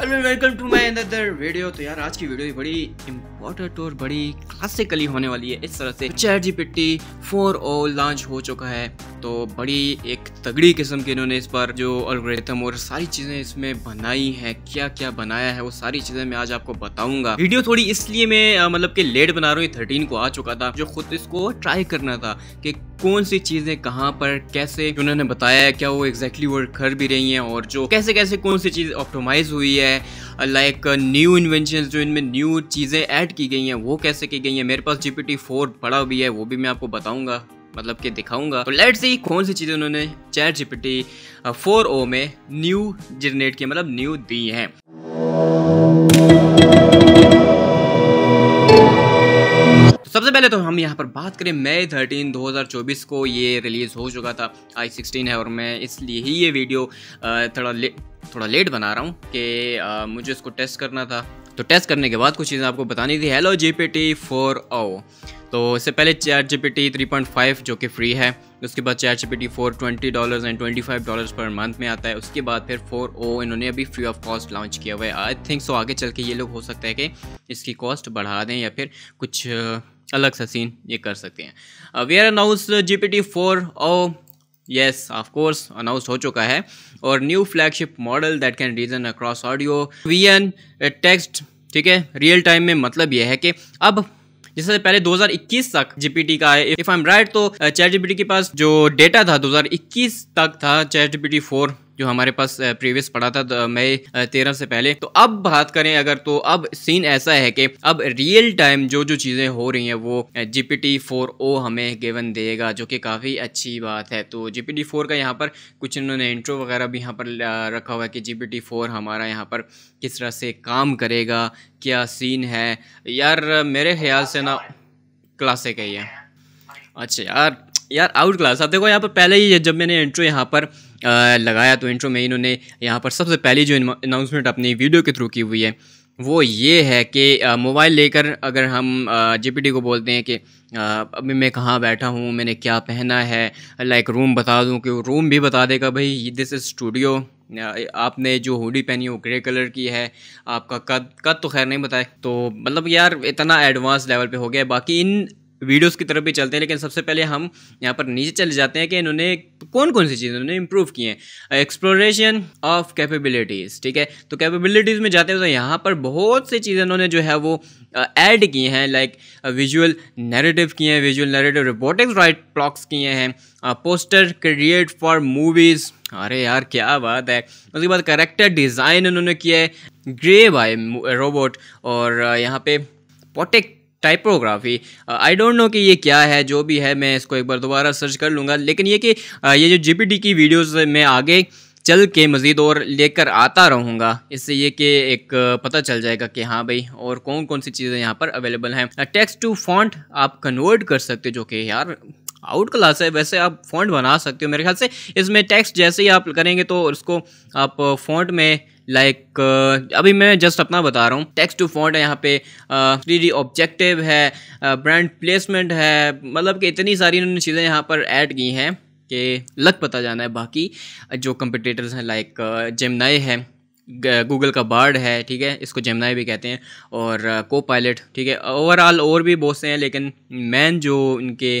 Hello welcome to my another video तो यार आज की वीडियो बड़ी इम्पोर्टेंट और बड़ी क्लासिकली होने वाली है इस तरह से चैट पिट्टी फोर ओ लॉन्च हो चुका है तो बड़ी एक तगड़ी किस्म की इन्होंने इस पर जो अलग्रेथम और सारी चीजें इसमें बनाई हैं क्या क्या बनाया है वो सारी चीजें मैं आज आपको बताऊंगा वीडियो थोड़ी इसलिए मैं मतलब के लेट बना रहा हूँ थर्टीन को आ चुका था जो खुद इसको ट्राई करना था कि कौन सी चीजें कहाँ पर कैसे उन्होंने बताया क्या वो एग्जैक्टली वर्क कर भी रही है और जो कैसे कैसे कौन सी चीज ऑप्टोमाइज हुई है है लाइक न्यू इन्वेंशन जो इनमें न्यू चीज़ें ऐड की गई हैं वो कैसे की गई हैं मेरे पास जी पी पड़ा भी है वो भी मैं आपको बताऊँगा मतलब कि दिखाऊंगा तो लेट्स सी कौन सी चीज़ें उन्होंने चैट जीपीटी फोर ओ में न्यू जनरेट किया मतलब न्यू दी हैं तो सबसे पहले तो हम यहाँ पर बात करें मई थर्टीन 2024 को ये रिलीज़ हो चुका था आई सिक्सटीन है और मैं इसलिए ही ये वीडियो थोड़ा ले थोड़ा लेट बना रहा हूँ कि मुझे इसको टेस्ट करना था तो टेस्ट करने के बाद कुछ चीज़ें आपको बतानी थी hello G P T four O तो इससे पहले chat G P T three point five जो कि फ्री है उसके बाद chat G P T four twenty dollars and twenty five dollars per month में आता है उसके बाद फिर फोर ओ oh इन्होंने अभी फ्री ऑफ कॉस्ट लॉन्च किया हुआ है आई थिंक सो आगे चल के ये लोग हो सकता है कि इसकी कॉस्ट बढ़ा दें या फिर कुछ अलग सा सीन ये कर सकते हैं we are announce G P T four O yes of course announce हो चुका है और new flagship model that can reason across audio vision text ठीक है रियल टाइम में मतलब यह है कि अब जैसे पहले 2021 तक जीपीटी का है इफ आई एम राइट तो चैट uh, जीपीटी के पास जो डेटा था 2021 तक था चैट जीपीटी फोर जो हमारे पास प्रीवियस पड़ा था मई तेरह से पहले तो अब बात करें अगर तो अब सीन ऐसा है कि अब रियल टाइम जो जो चीज़ें हो रही हैं वो टी फोर ओ हमें गिवन देगा जो कि काफ़ी अच्छी बात है तो टी फोर का यहाँ पर कुछ इन्होंने इंट्रो वगैरह भी यहाँ पर रखा हुआ है कि टी फोर हमारा यहाँ पर किस तरह से काम करेगा क्या सीन है यार मेरे ख्याल से ना क्लासिक है ये अच्छा यार यार आउट क्लास आप देखो यहाँ पर पहले ही जब मैंने इंट्रो यहाँ पर आ, लगाया तो इंट्रो में इन्होंने यहाँ पर सबसे पहली जो अनाउंसमेंट अपनी वीडियो के थ्रू की हुई है वो ये है कि मोबाइल लेकर अगर हम जीपीटी को बोलते हैं कि अभी मैं कहाँ बैठा हूँ मैंने क्या पहना है लाइक रूम बता दूँ कि रूम भी बता देगा भाई दिस इज़ स्टूडियो आपने जो हुडी पहनी वो ग्रे कलर की है आपका कद कद तो खैर नहीं बताया तो मतलब यार इतना एडवांस लेवल पे हो गया बाकी इन वीडियोस की तरफ भी चलते हैं लेकिन सबसे पहले हम यहाँ पर नीचे चले जाते हैं कि इन्होंने कौन कौन सी चीज़ें उन्होंने इम्प्रूव की हैं एक्सप्लोरेशन ऑफ कैपेबिलिटीज़ ठीक है तो कैपेबिलिटीज़ में जाते हैं तो यहाँ पर बहुत सी चीज़ें उन्होंने जो है वो ऐड की हैं लाइक विजुअल नैरेटिव किए हैं विजुअल नैरेटिव रोबोटिक्स राइट प्लॉक्स किए हैं पोस्टर क्रिएट फॉर मूवीज़ अरे यार क्या बात है उसके बाद करेक्टर डिज़ाइन उन्होंने किया है ग्रे बाय रोबोट और यहाँ पे पोटेक्ट टाइपोग्राफी आई डोंट नो कि ये क्या है जो भी है मैं इसको एक बार दोबारा सर्च कर लूँगा लेकिन ये कि uh, ये जो जीपीटी की वीडियोस में आगे चल के मज़ीद और लेकर आता रहूँगा इससे ये कि एक uh, पता चल जाएगा कि हाँ भाई और कौन कौन सी चीज़ें यहाँ पर अवेलेबल हैं टेक्स्ट टू फॉन्ट आप कन्वर्ट कर सकते हो जो कि यार आउट क्लास है वैसे आप फॉन्ट बना सकते हो मेरे ख्याल से इसमें टेक्स्ट जैसे ही आप करेंगे तो उसको आप फॉन्ट में लाइक uh, अभी मैं जस्ट अपना बता रहा हूँ टेक्स्ट टू फॉन्ट है यहाँ पे थ्री डी ऑब्जेक्टिव है ब्रांड uh, प्लेसमेंट है मतलब कि इतनी सारी इन्होंने चीज़ें यहाँ पर ऐड की हैं कि लग पता जाना है बाकी जो कंपटीटर्स हैं लाइक जेमनाए uh, है गूगल का बार्ड है ठीक है इसको जेमनाई भी कहते हैं और को पायलट ठीक है ओवरऑल और भी बहुत से हैं लेकिन मेन जो इनके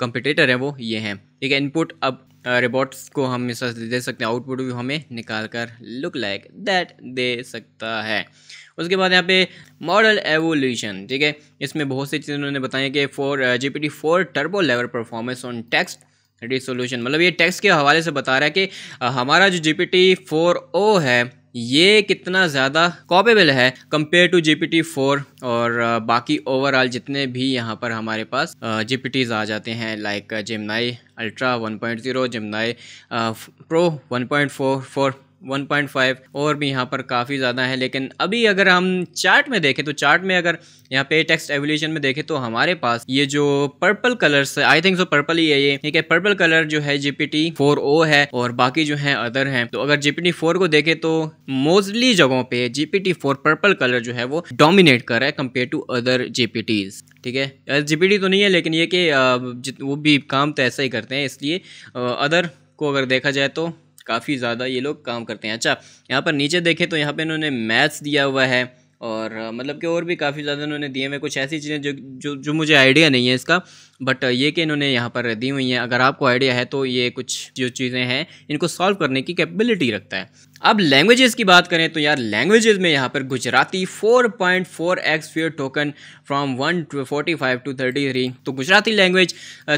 कंपटीटर हैं वो ये हैं ठीक है इनपुट अब रिबोट्स को हम मिसर्स दे सकते हैं आउटपुट भी हमें निकाल कर लुक लाइक दैट दे सकता है उसके बाद यहाँ पे मॉडल एवोल्यूशन ठीक है इसमें बहुत सी चीज़ें उन्होंने बताई कि four G P T four turbo level performance on text resolution मतलब ये टेक्स्ट के हवाले से बता रहा है कि हमारा जो G P T four O है ये कितना ज़्यादा कॉपेबल है compare to G P four और बाकी ओवरऑल जितने भी यहाँ पर हमारे पास जी पी आ जाते हैं like Gemini ultra 1.0 Gemini pro 1.44 1.5 और भी यहाँ पर काफ़ी ज़्यादा है लेकिन अभी अगर हम चार्ट में देखें तो चार्ट में अगर यहाँ पे टेक्स्ट एवोल्यूशन में देखें तो हमारे पास ये जो purple colours I think so purple ही है ये ठीक है पर्पल कलर जो है जीपीटी फोर ओ है और बाकी जो है अदर हैं तो अगर जीपीटी फोर को देखें तो मोस्टली जगहों पर जीपीटी फोर पर्पल कलर जो है वो डोमिनेट कर रहा है कंपेयर टू अदर जीपीटीज ठीक है जीपीटी तो नहीं है लेकिन ये कि वो भी काम तो ऐसा ही करते हैं इसलिए अदर को अगर देखा जाए तो काफ़ी ज़्यादा ये लोग काम करते हैं अच्छा यहाँ पर नीचे देखें तो यहाँ पर इन्होंने मैथ्स दिया हुआ है और मतलब कि और भी काफ़ी ज़्यादा इन्होंने दिए हुए कुछ ऐसी चीज़ें जो जो जो मुझे आइडिया नहीं है इसका बट ये कि इन्होंने यहाँ पर दी हुई हैं अगर आपको आइडिया है तो ये कुछ जो चीज़ें हैं इनको सॉल्व करने की कैपेबिलिटी रखता है अब लैंग्वेजेस की बात करें तो यार लैंग्वेजेस में यहाँ पर Gujarati 4.4 point four x fewer token from one two forty five to thirty three तो गुजराती लैंग्वेज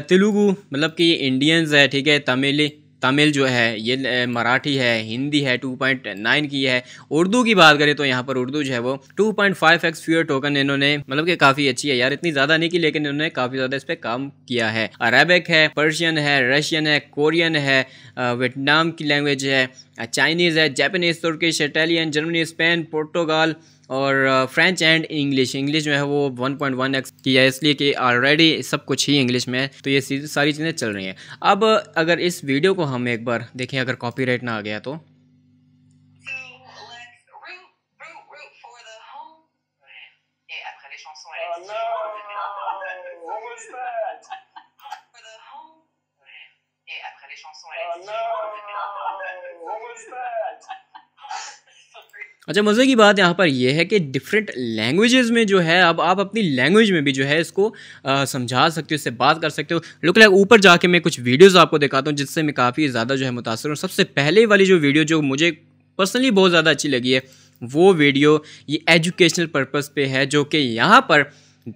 तेलुगू मतलब कि इंडियंस है ठीक है तमिल तमिल जो है ये मराठी है हिंदी है 2.9 की है उर्दू की बात करें तो यहाँ पर उर्दू जो है वो two point x fewer token इन्होंने मतलब कि काफ़ी अच्छी है यार इतनी ज़्यादा नहीं की लेकिन इन्होंने काफ़ी ज़्यादा इस पर काम किया है अरेबिक है पर्शियन है रशियन है कोरियन है वियतनाम की लैंग्वेज है चाइनीज़ है Japanese Turkish Italian Germany Spain Portugal और फ्रेंच एंड इंग्लिश इंग्लिश जो है वो वन पॉइंट वन एक्स की है इसलिए कि ऑलरेडी सब कुछ ही इंग्लिश में है तो ये सारी चीज़ें चल रही हैं अब अगर इस वीडियो को हम एक बार देखें अगर कॉपीराइट ना आ गया तो अच्छा मज़े की बात यहाँ पर यह है कि डिफरेंट लैंग्वेजेस में जो है अब आप अपनी लैंग्वेज में भी जो है इसको समझा सकते हो इससे बात कर सकते हो लुक लाइक ऊपर जाके मैं कुछ वीडियोस आपको दिखाता हूँ जिससे मैं काफ़ी ज़्यादा जो है मुतासर हूँ सबसे पहले वाली जो वीडियो जो मुझे पर्सनली बहुत ज़्यादा अच्छी लगी है वो वीडियो ये एजुकेशनल पर्पज़ पे है जो कि यहाँ पर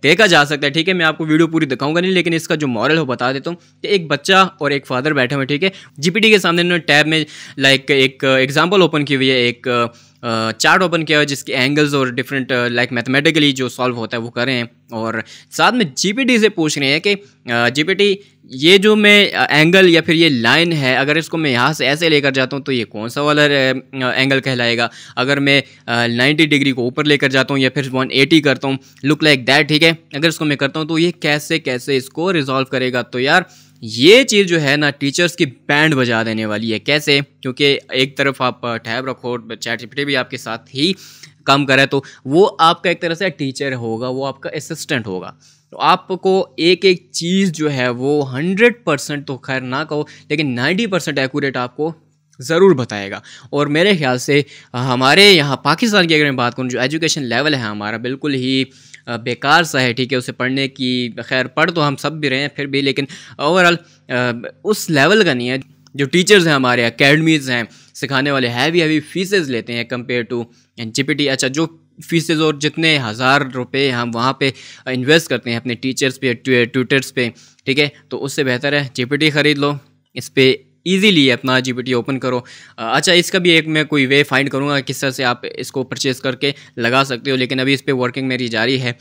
देखा जा सकता है ठीक है मैं आपको वीडियो पूरी दिखाऊंगा नहीं लेकिन इसका जो मॉरल हो बता देता हूँ कि एक बच्चा और एक फादर बैठे हुए ठीक है जीपीटी के सामने इन्होंने टैब में लाइक एक एग्जाम्पल ओपन की हुई है एक चार्ट ओपन किया है जिसके एंगल्स और डिफरेंट लाइक मैथमेटिकली जो सॉल्व होता है वो करें हैं और साथ में जीपीटी से पूछ रहे हैं कि जीपीटी ये जो मैं एंगल या फिर ये लाइन है अगर इसको मैं यहाँ से ऐसे लेकर जाता हूँ तो ये कौन सा वाला एंगल कहलाएगा अगर मैं नाइन्टी डिग्री को ऊपर लेकर जाता हूँ या फिर वन एटी करता हूँ लुक लाइक दैट ठीक है अगर इसको मैं करता हूँ तो ये कैसे कैसे इसको रिजॉल्व करेगा तो यार ये चीज़ जो है ना टीचर्स की बैंड बजा देने वाली है कैसे क्योंकि एक तरफ आप टैब रखो चैट जीपीटी भी आपके साथ ही काम करें तो वो आपका एक तरह से टीचर होगा वो आपका असिस्टेंट होगा तो आपको एक एक चीज़ जो है वो हंड्रेड परसेंट तो खैर ना कहो लेकिन नाइन्टी परसेंट एकूरेट आपको ज़रूर बताएगा और मेरे ख्याल से हमारे यहाँ पाकिस्तान की अगर मैं बात करूँ जो एजुकेशन लेवल है हमारा बिल्कुल ही बेकार सा है ठीक है उसे पढ़ने की खैर पढ़ तो हम सब भी रहे हैं फिर भी लेकिन ओवरऑल उस लेवल का नहीं है जो टीचर्स हैं हमारे अकेडमीज़ हैं सिखाने वाले हैवी हैवी फीसेज लेते हैं कंपेयर टू जी अच्छा जो फीसेज और जितने हज़ार रुपए हम वहाँ पे इन्वेस्ट करते हैं अपने टीचर्स पे ट्यूटर्स पे ठीक है तो उससे बेहतर है जी ख़रीद लो इस पर ईजीली अपना जी ओपन करो अच्छा इसका भी एक मैं कोई वे फाइंड करूँगा किस तरह से आप इसको परचेज़ करके लगा सकते हो लेकिन अभी इस पर वर्किंग मेरी जारी है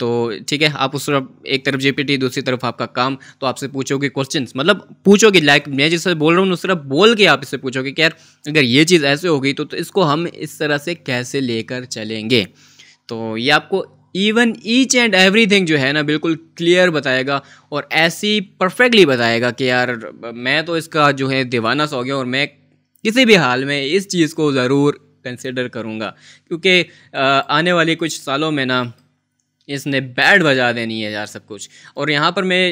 तो ठीक है आप उस तरफ एक तरफ जी दूसरी तरफ आपका काम तो आपसे पूछोगे क्वेश्चन मतलब पूछोगे लाइक मैं जिस बोल रहा हूँ उस तरफ बोल के आप इससे पूछोगे कि यार अगर ये चीज़ ऐसे हो गई तो, तो इसको हम इस तरह से कैसे लेकर चलेंगे तो ये आपको इवन ईच एंड एवरीथिंग जो है ना बिल्कुल क्लियर बताएगा और ऐसी परफेक्टली बताएगा कि यार मैं तो इसका जो है दीवाना सो गया और मैं किसी भी हाल में इस चीज़ को ज़रूर कंसिडर करूँगा क्योंकि आने वाले कुछ सालों में ना इसने बैड बजा देनी है यार सब कुछ और यहाँ पर मैं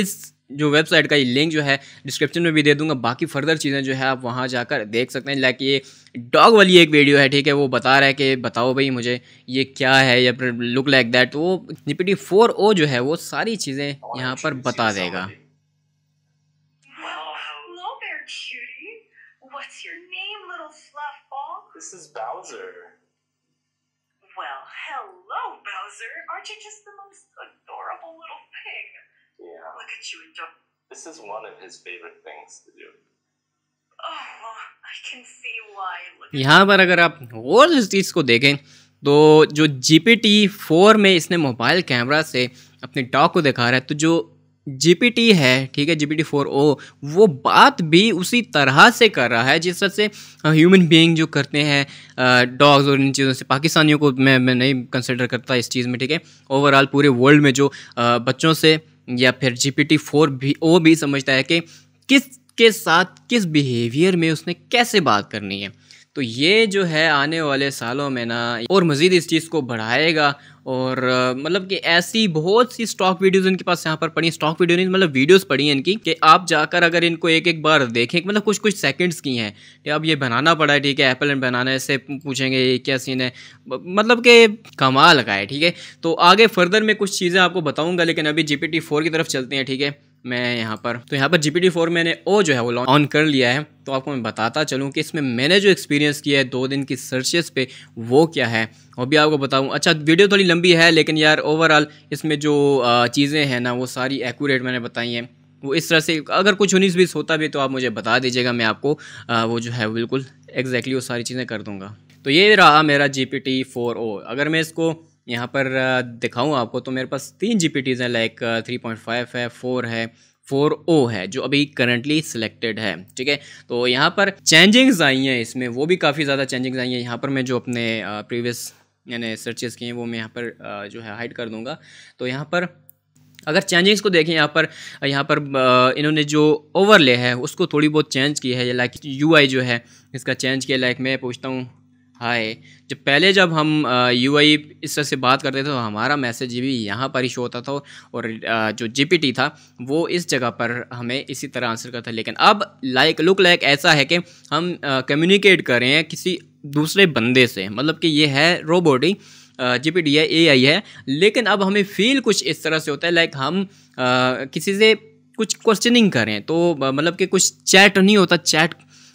इस जो वेबसाइट का ये लिंक जो है डिस्क्रिप्शन में भी दे दूंगा बाकी फर्दर चीज़ें जो है आप वहाँ जाकर देख सकते हैं लाइक ये डॉग वाली एक वीडियो है ठीक है वो बता रहा है कि बताओ भाई मुझे ये क्या है या फिर लुक लाइक दैट वो निपटी फोर ओ जो है वो सारी चीज़ें यहाँ पर बता देगा Well, hello, Bowser. Aren't you just the most makes you enjoy. This is one of his favorite things to do. Oh, यहाँ पर अगर आप और इस चीज़ को देखें तो जो जी पी टी फोर में इसने मोबाइल कैमरा से अपने टॉक को दिखा रहा है तो जो जी पी टी है ठीक है G P T four O वो बात भी उसी तरह से कर रहा है जिस तरह से ह्यूमन बीइंग जो करते हैं डॉग्स और इन चीज़ों से पाकिस्तानियों को मैं मैं नहीं कंसिडर करता इस चीज़ में ठीक है ओवरऑल पूरे वर्ल्ड में जो आ, बच्चों से या फिर जी पी टी फोर भी वो भी समझता है कि किस के साथ किस बिहेवियर में उसने कैसे बात करनी है तो ये जो है आने वाले सालों में ना और मज़ीद इस चीज़ को बढ़ाएगा और मतलब कि ऐसी बहुत सी स्टॉक वीडियोज़ इनके पास यहाँ पर पड़ी स्टॉक वीडियो नहीं मतलब वीडियोज़ पड़ी हैं इनकी कि आप जाकर अगर इनको एक एक बार देखें मतलब कुछ कुछ सेकंड्स की हैं कि अब ये बनाना पड़ा है ठीक है एप्पल एंड बनाना से पूछेंगे ये क्या सीन है मतलब कि कमाल का है ठीक है तो आगे फर्दर में कुछ चीज़ें आपको बताऊँगा लेकिन अभी जी पी की तरफ चलते हैं ठीक है मैं यहाँ पर तो यहाँ पर जी पी फोर मैंने ओ जो है वो ऑन कर लिया है तो आपको मैं बताता चलूँ कि इसमें मैंने जो एक्सपीरियंस किया है दो दिन की सर्चेस पे वो क्या है और भी आपको बताऊँ अच्छा वीडियो थोड़ी लंबी है लेकिन यार ओवरऑल इसमें जो चीज़ें हैं ना वो सारी एक्यूरेट मैंने बताई हैं वो इस तरह से अगर कुछ उन्नीस बीस होता भी तो आप मुझे बता दीजिएगा मैं आपको आ, वो जो है बिल्कुल एग्जैक्टली वो सारी चीज़ें कर दूँगा तो ये रहा मेरा G P T four O अगर मैं इसको यहाँ पर दिखाऊँ आपको तो मेरे पास तीन जी हैं लाइक थ्री पॉइंट फाइव है फोर है फोर ओ है जो अभी करंटली सिलेक्टेड है ठीक है तो यहाँ पर चेंजिंग्स आई हैं इसमें वो भी काफ़ी ज़्यादा चेंजिंग्स आई हैं यहाँ पर मैं जो अपने प्रीवियस मैंने सर्चेस किए हैं वो मैं यहाँ पर जो है हाइड कर दूँगा तो यहाँ पर अगर चेंजिंग्स को देखें यहाँ पर यहाँ पर इन्होंने जो ओवरले है उसको थोड़ी बहुत चेंज की है लाइक यू जो है इसका चेंज किया लाइक मैं पूछता हूँ हाय जब पहले जब हम यू आई e इस तरह से बात करते थे तो हमारा मैसेज भी यहाँ पर ही शो होता था और जो जी पी टी था वो इस जगह पर हमें इसी तरह आंसर करता था लेकिन अब लाइक लुक लाइक ऐसा है कि हम कम्युनिकेट कर रहे हैं किसी दूसरे बंदे से मतलब कि ये है रोबोट ही जी पी डी है ए आई है लेकिन अब हमें फील कुछ इस तरह से होता है लाइक हम आ, किसी से कुछ क्वेश्चनिंग करें तो मतलब कि कुछ चैट नहीं होता चैट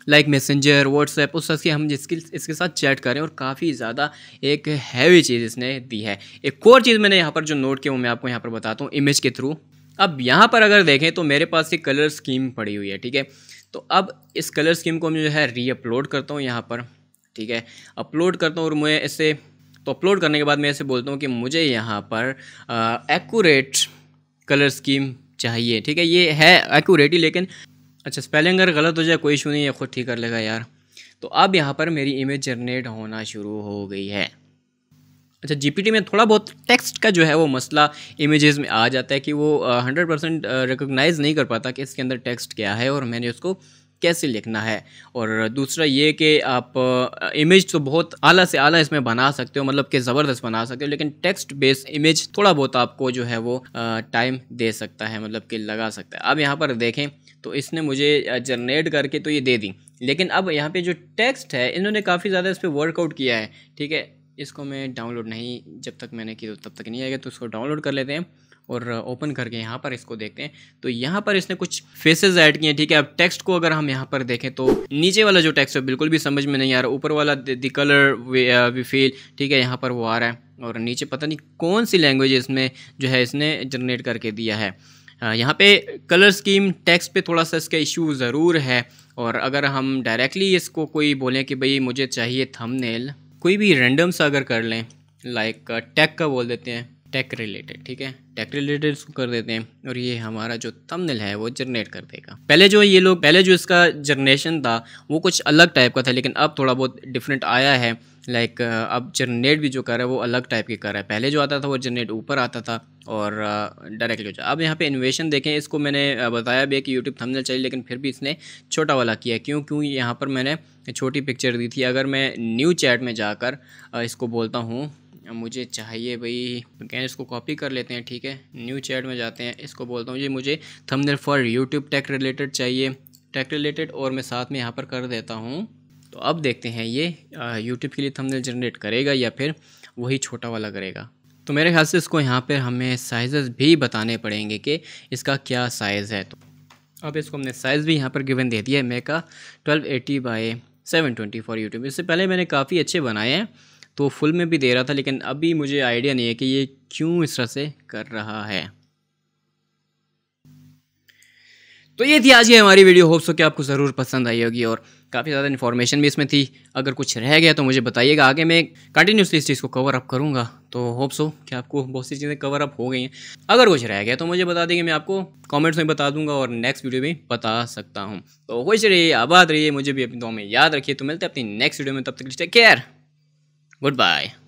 लाइक मैसेंजर व्हाट्सएप उस सबसे हम जिसके इसके साथ चैट करें और काफ़ी ज़्यादा एक हैवी चीज़ इसने दी है एक और चीज़ मैंने यहाँ पर जो नोट किया वो मैं आपको यहाँ पर बताता हूँ इमेज के थ्रू अब यहाँ पर अगर देखें तो मेरे पास एक कलर स्कीम पड़ी हुई है ठीक है तो अब इस कलर स्कीम को मैं जो है री अपलोड करता हूँ यहाँ पर ठीक है अपलोड करता हूँ और मैं इसे तो अपलोड करने के बाद मैं ऐसे बोलता हूँ कि मुझे यहाँ पर एक्यूरेट कलर स्कीम चाहिए ठीक है ये है एक्यूरेट ही लेकिन अच्छा स्पेलिंग अगर गलत हो जाए कोई इशू नहीं है खुद ठीक कर लेगा यार तो अब यहाँ पर मेरी इमेज जनरेट होना शुरू हो गई है अच्छा जीपीटी में थोड़ा बहुत टेक्स्ट का जो है वो मसला इमेजेस में आ जाता है कि वो हंड्रेड परसेंट रिकोगनाइज़ नहीं कर पाता कि इसके अंदर टेक्स्ट क्या है और मैंने उसको कैसे लिखना है और दूसरा ये कि आप इमेज तो बहुत आला से आला इसमें बना सकते हो मतलब कि ज़बरदस्त बना सकते हो लेकिन टेक्स्ट बेस्ड इमेज थोड़ा बहुत आपको जो है वो टाइम दे सकता है मतलब कि लगा सकता है अब यहाँ पर देखें तो इसने मुझे जनरेट करके तो ये दे दी लेकिन अब यहाँ पे जो टेक्स्ट है इन्होंने काफ़ी ज़्यादा इस पर वर्कआउट किया है ठीक है इसको मैं डाउनलोड नहीं जब तक मैंने की तब तक नहीं आएगा तो उसको डाउनलोड कर लेते हैं और ओपन करके यहाँ पर इसको देखते हैं तो यहाँ पर इसने कुछ फेसेस ऐड किए हैं ठीक है अब टेक्स्ट को अगर हम यहाँ पर देखें तो नीचे वाला जो टेक्स्ट है बिल्कुल भी समझ में नहीं आ रहा ऊपर वाला द कलर वी फील ठीक है यहाँ पर वो आ रहा है और नीचे पता नहीं कौन सी लैंग्वेज इसमें जो है इसने जनरेट करके दिया है यहाँ पे कलर स्कीम टेक्स्ट पे थोड़ा सा इसका इशू ज़रूर है और अगर हम डायरेक्टली इसको कोई बोलें कि भाई मुझे चाहिए थंबनेल कोई भी रैंडम सा अगर कर लें लाइक टैग uh, का बोल देते हैं टेक रिलेटेड ठीक है टेक रिलेटेड इसको कर देते हैं और ये हमारा जो थंबनेल है वो जनरेट कर देगा पहले जो ये लोग पहले जो इसका जनरेशन था वो कुछ अलग टाइप का था लेकिन अब थोड़ा बहुत डिफरेंट आया है लाइक like, अब जनरेट भी जो कर रहा है वो अलग टाइप के कर रहा है पहले जो आता था वो जनरेट ऊपर आता था और डायरेक्टली अब यहाँ पे इन्वेशन देखें इसको मैंने बताया भी है कि यूट्यूब थंबनेल चाहिए लेकिन फिर भी इसने छोटा वाला किया क्यों क्यों यहाँ पर मैंने छोटी पिक्चर दी थी अगर मैं न्यू चैट में जाकर इसको बोलता हूँ अब मुझे चाहिए भाई कहें इसको कॉपी कर लेते हैं ठीक है न्यू चैट में जाते हैं इसको बोलता हूँ जी मुझे thumbnail for YouTube tech related चाहिए टेक रिलेटेड और मैं साथ में यहाँ पर कर देता हूँ तो अब देखते हैं ये यूट्यूब के लिए थंबनेल जनरेट करेगा या फिर वही छोटा वाला करेगा तो मेरे ख्याल से इसको यहाँ पर हमें साइजेस भी बताने पड़ेंगे कि इसका क्या साइज़ है तो अब इसको हमने साइज़ भी यहाँ पर गिवन दे दिया है मेरे का twelve eighty by seven twenty for YouTube इससे पहले मैंने काफ़ी अच्छे बनाए हैं तो फुल में भी दे रहा था लेकिन अभी मुझे आइडिया नहीं है कि ये क्यों इस तरह से कर रहा है तो ये थी आज की हमारी वीडियो होप्स हो कि आपको ज़रूर पसंद आई होगी और काफ़ी ज़्यादा इन्फॉर्मेशन भी इसमें थी अगर कुछ रह गया तो मुझे बताइएगा आगे मैं कंटिन्यूसली इस चीज़ को कवर अप करूँगा तो होप्स हो कि आपको बहुत सी चीज़ें कवर अप हो गई हैं अगर कुछ रह गया तो मुझे बता देंगे मैं आपको कमेंट्स में बता दूंगा और नेक्स्ट वीडियो में बता सकता हूँ तो खुश रहिए आबाद रहिए मुझे भी अपनी दो में याद रखिए तो मिलते अपनी नेक्स्ट वीडियो में तब तक टेक केयर Goodbye.